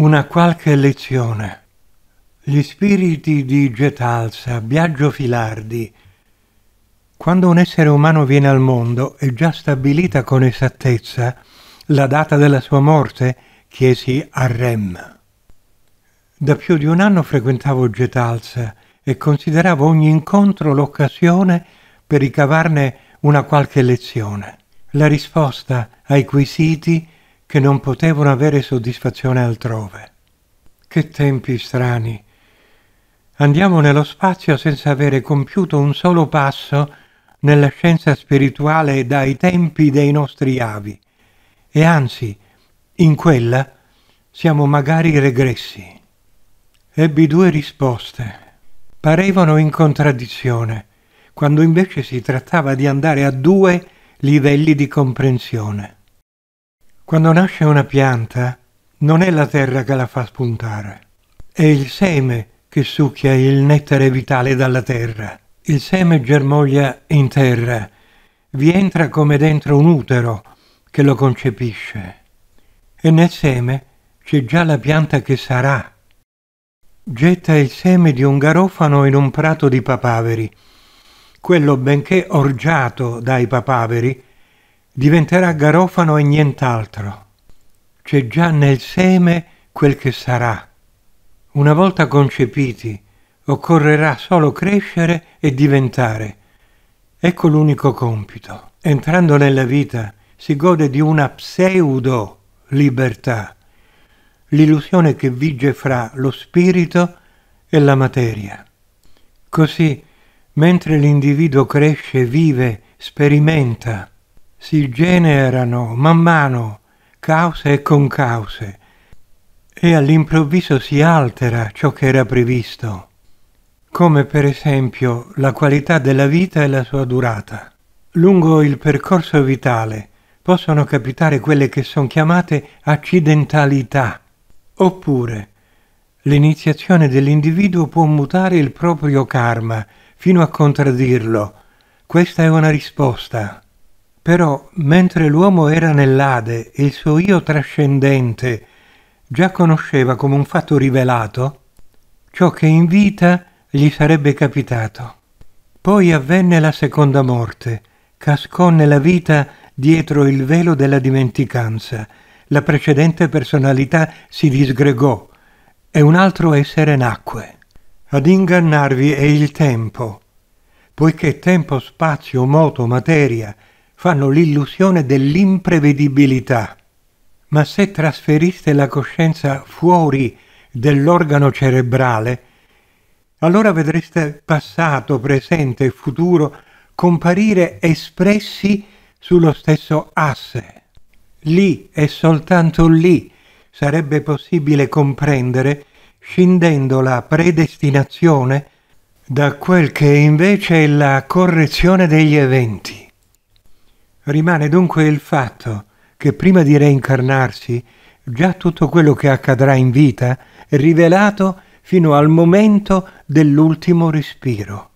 Una qualche lezione. Gli spiriti di Getalsa, Biagio Filardi. Quando un essere umano viene al mondo è già stabilita con esattezza la data della sua morte, chiesi a Rem. Da più di un anno frequentavo Getalsa e consideravo ogni incontro l'occasione per ricavarne una qualche lezione. La risposta ai quesiti è che non potevano avere soddisfazione altrove. Che tempi strani! Andiamo nello spazio senza avere compiuto un solo passo nella scienza spirituale dai tempi dei nostri avi, e anzi, in quella siamo magari regressi. Ebbi due risposte. Parevano in contraddizione, quando invece si trattava di andare a due livelli di comprensione. Quando nasce una pianta non è la terra che la fa spuntare, è il seme che succhia il nettare vitale dalla terra. Il seme germoglia in terra, vi entra come dentro un utero che lo concepisce. E nel seme c'è già la pianta che sarà. Getta il seme di un garofano in un prato di papaveri. Quello, benché orgiato dai papaveri, diventerà garofano e nient'altro. C'è già nel seme quel che sarà. Una volta concepiti, occorrerà solo crescere e diventare. Ecco l'unico compito. Entrando nella vita si gode di una pseudo libertà, l'illusione che vige fra lo spirito e la materia. Così, mentre l'individuo cresce, vive, sperimenta, si generano man mano cause e concause e all'improvviso si altera ciò che era previsto, come per esempio la qualità della vita e la sua durata. Lungo il percorso vitale possono capitare quelle che sono chiamate accidentalità, oppure l'iniziazione dell'individuo può mutare il proprio karma fino a contraddirlo. Questa è una risposta. Però, mentre l'uomo era nell'Ade e il suo io trascendente già conosceva come un fatto rivelato ciò che in vita gli sarebbe capitato. Poi avvenne la seconda morte, cascò nella vita dietro il velo della dimenticanza, la precedente personalità si disgregò e un altro essere nacque. Ad ingannarvi è il tempo, poiché tempo, spazio, moto, materia – fanno l'illusione dell'imprevedibilità. Ma se trasferiste la coscienza fuori dell'organo cerebrale, allora vedreste passato, presente e futuro comparire espressi sullo stesso asse. Lì e soltanto lì sarebbe possibile comprendere, scindendo la predestinazione da quel che invece è la correzione degli eventi. Rimane dunque il fatto che prima di reincarnarsi, già tutto quello che accadrà in vita è rivelato fino al momento dell'ultimo respiro.